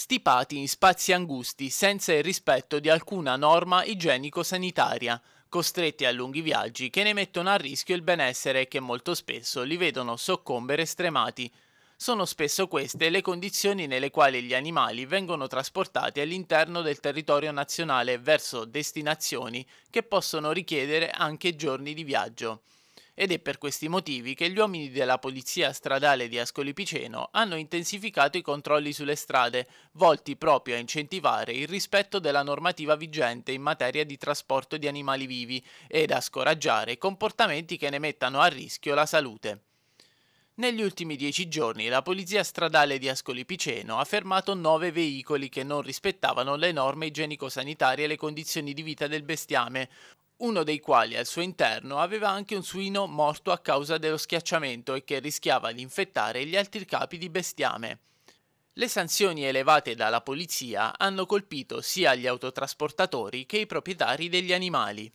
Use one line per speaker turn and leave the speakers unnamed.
stipati in spazi angusti senza il rispetto di alcuna norma igienico-sanitaria, costretti a lunghi viaggi che ne mettono a rischio il benessere e che molto spesso li vedono soccombere stremati. Sono spesso queste le condizioni nelle quali gli animali vengono trasportati all'interno del territorio nazionale verso destinazioni che possono richiedere anche giorni di viaggio ed è per questi motivi che gli uomini della Polizia Stradale di Ascoli Piceno hanno intensificato i controlli sulle strade, volti proprio a incentivare il rispetto della normativa vigente in materia di trasporto di animali vivi ed a scoraggiare comportamenti che ne mettano a rischio la salute. Negli ultimi dieci giorni la Polizia Stradale di Ascoli Piceno ha fermato nove veicoli che non rispettavano le norme igienico-sanitarie e le condizioni di vita del bestiame, uno dei quali al suo interno aveva anche un suino morto a causa dello schiacciamento e che rischiava di infettare gli altri capi di bestiame. Le sanzioni elevate dalla polizia hanno colpito sia gli autotrasportatori che i proprietari degli animali.